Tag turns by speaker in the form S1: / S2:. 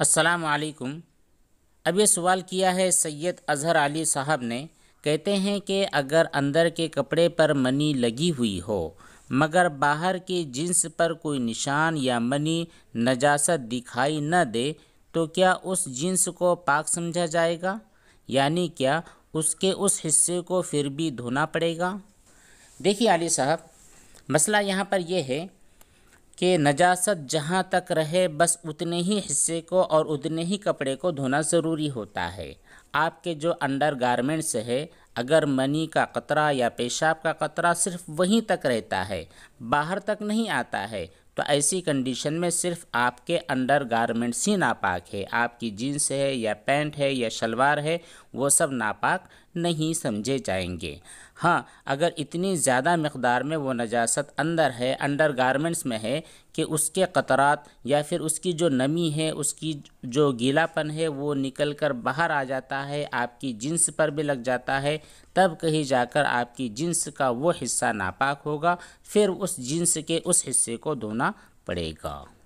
S1: अस्सलाम वालेकुम अब ये सवाल किया है सैयद अजहर अली साहब ने कहते हैं कि अगर अंदर के कपड़े पर मनी लगी हुई हो मगर बाहर के जिन्स पर कोई निशान या मनी नजासत दिखाई न दे तो क्या उस जिन्स को पाक समझा जाएगा यानी क्या उसके उस हिस्से को फिर भी धोना पड़ेगा देखिए अली साहब मसला यहाँ पर यह है कि नजासत जहाँ तक रहे बस उतने ही हिस्से को और उतने ही कपड़े को धोना ज़रूरी होता है आपके जो अंडर गारमेंट्स है अगर मनी का कतरा या पेशाब का कतरा सिर्फ वहीं तक रहता है बाहर तक नहीं आता है तो ऐसी कंडीशन में सिर्फ आपके अंडर गारमेंट्स ही नापाक है आपकी जीन्स है या पैंट है या शलवार है वो सब नापाक नहीं समझे जाएंगे हाँ अगर इतनी ज़्यादा मकदार में वो नजास्त अंदर है अंडर गारमेंट्स में है कि उसके क़तरात या फिर उसकी जो नमी है उसकी जो गीलापन है वो निकल कर बाहर आ जाता है आपकी जिन्स पर भी लग जाता है तब कहीं जाकर आपकी जिन्स का वो हिस्सा नापाक होगा फिर उस जिन्स के उस हिस्से को धोना पड़ेगा